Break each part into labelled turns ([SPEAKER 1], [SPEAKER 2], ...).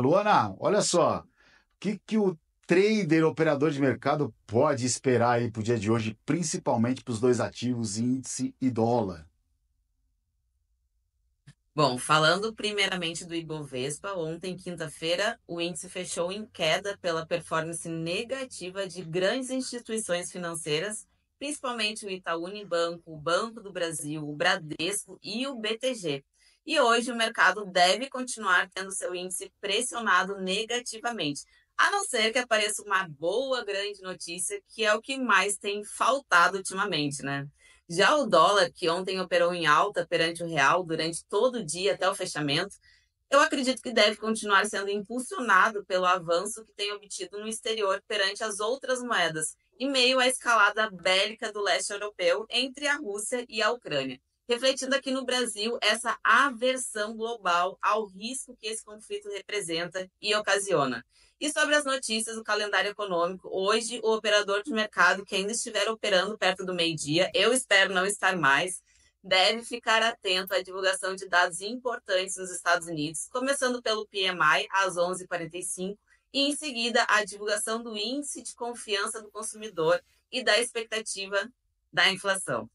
[SPEAKER 1] Luana, olha só, o que, que o trader, operador de mercado, pode esperar aí para o dia de hoje, principalmente para os dois ativos, índice e dólar?
[SPEAKER 2] Bom, falando primeiramente do Ibovespa, ontem, quinta-feira, o índice fechou em queda pela performance negativa de grandes instituições financeiras, principalmente o Itaú Unibanco, o Banco do Brasil, o Bradesco e o BTG. E hoje o mercado deve continuar tendo seu índice pressionado negativamente, a não ser que apareça uma boa grande notícia, que é o que mais tem faltado ultimamente, né? Já o dólar, que ontem operou em alta perante o real durante todo o dia até o fechamento, eu acredito que deve continuar sendo impulsionado pelo avanço que tem obtido no exterior perante as outras moedas, e meio à escalada bélica do leste europeu entre a Rússia e a Ucrânia refletindo aqui no Brasil essa aversão global ao risco que esse conflito representa e ocasiona. E sobre as notícias do calendário econômico, hoje o operador de mercado que ainda estiver operando perto do meio-dia, eu espero não estar mais, deve ficar atento à divulgação de dados importantes nos Estados Unidos, começando pelo PMI às 11h45 e em seguida a divulgação do índice de confiança do consumidor e da expectativa da inflação.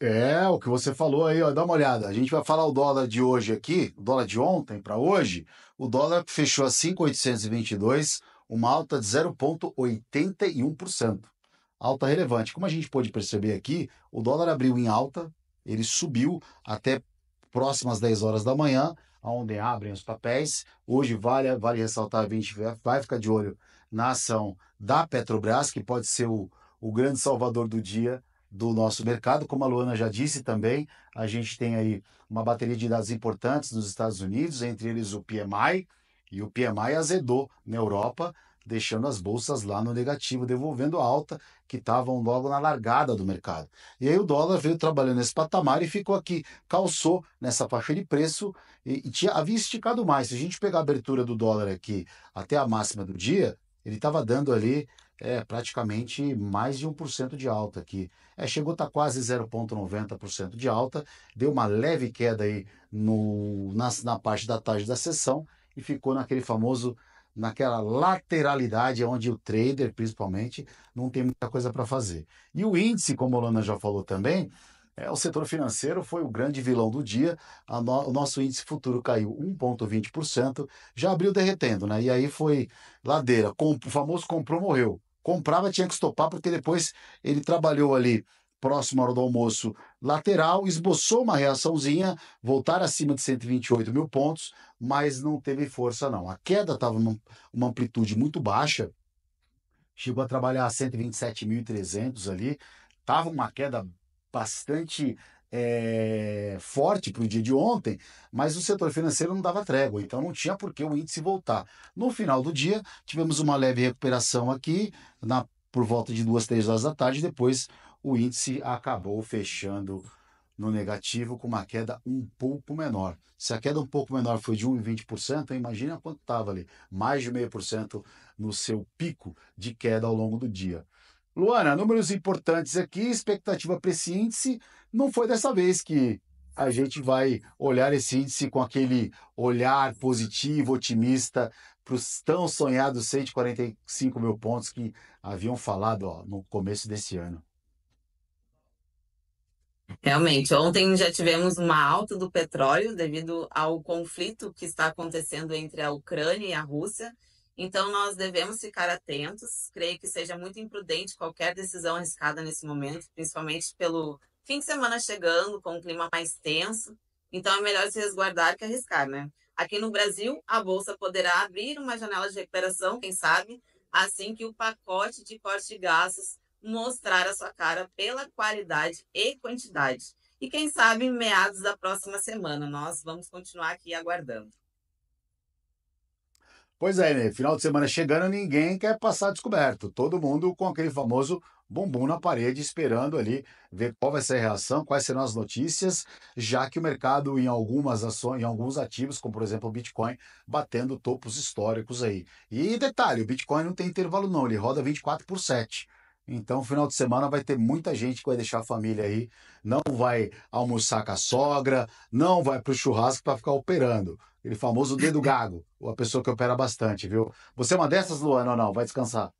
[SPEAKER 1] É, o que você falou aí, ó, dá uma olhada. A gente vai falar o dólar de hoje aqui, o dólar de ontem para hoje. O dólar fechou a 5,822, uma alta de 0,81%. Alta relevante. Como a gente pôde perceber aqui, o dólar abriu em alta, ele subiu até próximas 10 horas da manhã, onde abrem os papéis. Hoje vale, vale ressaltar, a gente vai ficar de olho na ação da Petrobras, que pode ser o, o grande salvador do dia do nosso mercado. Como a Luana já disse também, a gente tem aí uma bateria de dados importantes nos Estados Unidos, entre eles o PMI, e o PMI azedou na Europa, deixando as bolsas lá no negativo, devolvendo a alta que estavam logo na largada do mercado. E aí o dólar veio trabalhando nesse patamar e ficou aqui, calçou nessa faixa de preço e, e tinha, havia esticado mais. Se a gente pegar a abertura do dólar aqui até a máxima do dia, ele estava dando ali é praticamente mais de 1% de alta aqui. É, chegou a tá estar quase 0,90% de alta, deu uma leve queda aí no, na, na parte da tarde da sessão e ficou naquele famoso, naquela lateralidade onde o trader, principalmente, não tem muita coisa para fazer. E o índice, como a Lana já falou também, é, o setor financeiro foi o grande vilão do dia. No, o nosso índice futuro caiu 1,20%, já abriu derretendo, né? E aí foi ladeira. Com, o famoso comprou, morreu comprava tinha que estopar, porque depois ele trabalhou ali próximo à hora do almoço lateral, esboçou uma reaçãozinha, voltar acima de 128 mil pontos, mas não teve força não. A queda estava numa uma amplitude muito baixa, chegou a trabalhar a 127.300 ali, estava uma queda bastante é, forte para o dia de ontem, mas o setor financeiro não dava trégua, então não tinha por que o índice voltar. No final do dia, tivemos uma leve recuperação aqui, na, por volta de duas, três horas da tarde, depois o índice acabou fechando no negativo com uma queda um pouco menor. Se a queda um pouco menor foi de 1,20%, imagina quanto estava ali, mais de meio por cento no seu pico de queda ao longo do dia. Luana, números importantes aqui, expectativa para esse índice. Não foi dessa vez que a gente vai olhar esse índice com aquele olhar positivo, otimista, para os tão sonhados 145 mil pontos que haviam falado ó, no começo desse ano.
[SPEAKER 2] Realmente, ontem já tivemos uma alta do petróleo devido ao conflito que está acontecendo entre a Ucrânia e a Rússia. Então, nós devemos ficar atentos. Creio que seja muito imprudente qualquer decisão arriscada nesse momento, principalmente pelo fim de semana chegando, com um clima mais tenso. Então, é melhor se resguardar que arriscar, né? Aqui no Brasil, a Bolsa poderá abrir uma janela de recuperação, quem sabe, assim que o pacote de corte de gastos mostrar a sua cara pela qualidade e quantidade. E quem sabe, meados da próxima semana, nós vamos continuar aqui aguardando.
[SPEAKER 1] Pois é, né? final de semana chegando, ninguém quer passar descoberto. Todo mundo com aquele famoso bumbum na parede, esperando ali ver qual vai ser a reação, quais serão as notícias, já que o mercado em algumas ações, em alguns ativos, como por exemplo o Bitcoin, batendo topos históricos aí. E detalhe, o Bitcoin não tem intervalo não, ele roda 24 por 7. Então, final de semana vai ter muita gente que vai deixar a família aí, não vai almoçar com a sogra, não vai para o churrasco para ficar operando. Aquele famoso dedo gago, a pessoa que opera bastante, viu? Você é uma dessas, Luana, ou não? Vai descansar.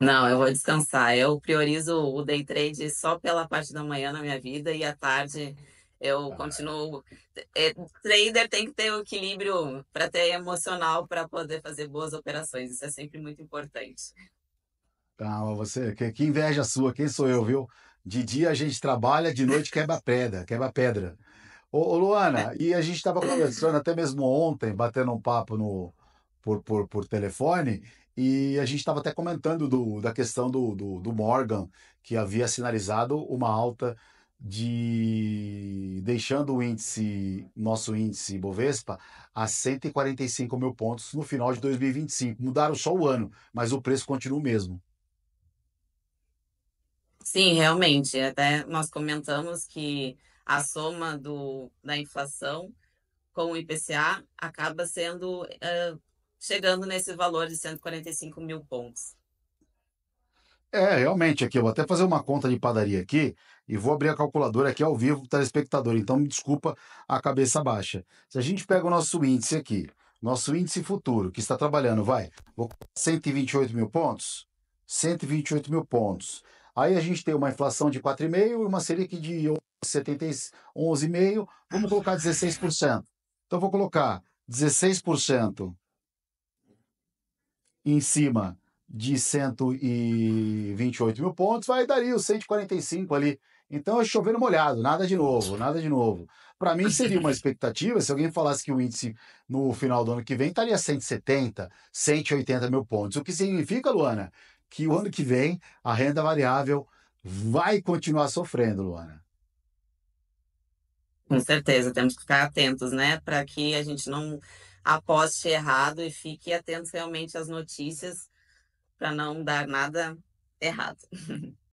[SPEAKER 2] Não, eu vou descansar. Eu priorizo o day trade só pela parte da manhã na minha vida e à tarde eu ah. continuo. É, trader tem que ter o equilíbrio para ter emocional para poder fazer boas operações. Isso é sempre muito importante.
[SPEAKER 1] Calma, você. Que, que inveja sua, quem sou eu, viu? De dia a gente trabalha, de noite quebra pedra, quebra pedra. Ô, Luana, é. e a gente estava conversando até mesmo ontem, batendo um papo no, por, por, por telefone, e a gente estava até comentando do, da questão do, do, do Morgan, que havia sinalizado uma alta de deixando o índice, nosso índice Bovespa, a 145 mil pontos no final de 2025. Mudaram só o ano, mas o preço continua o mesmo.
[SPEAKER 2] Sim, realmente. Até nós comentamos que a soma do, da inflação com o IPCA acaba sendo uh, chegando nesse valor de 145 mil pontos.
[SPEAKER 1] É, realmente, aqui, eu vou até fazer uma conta de padaria aqui e vou abrir a calculadora aqui ao vivo, telespectador, então me desculpa a cabeça baixa. Se a gente pega o nosso índice aqui, nosso índice futuro, que está trabalhando, vai, vou 128 mil pontos, 128 mil pontos. Aí a gente tem uma inflação de 4,5 e uma Selic de 11,5%, vamos colocar 16%. Então, vou colocar 16% em cima de 128 mil pontos, vai daria os 145 ali. Então, é chovendo molhado, nada de novo, nada de novo. Para mim, seria uma expectativa se alguém falasse que o índice no final do ano que vem estaria 170, 180 mil pontos. O que significa, Luana, que o ano que vem a renda variável vai continuar sofrendo, Luana.
[SPEAKER 2] Com certeza, temos que ficar atentos, né? Para que a gente não aposte errado e fique atentos realmente às notícias para não dar nada errado.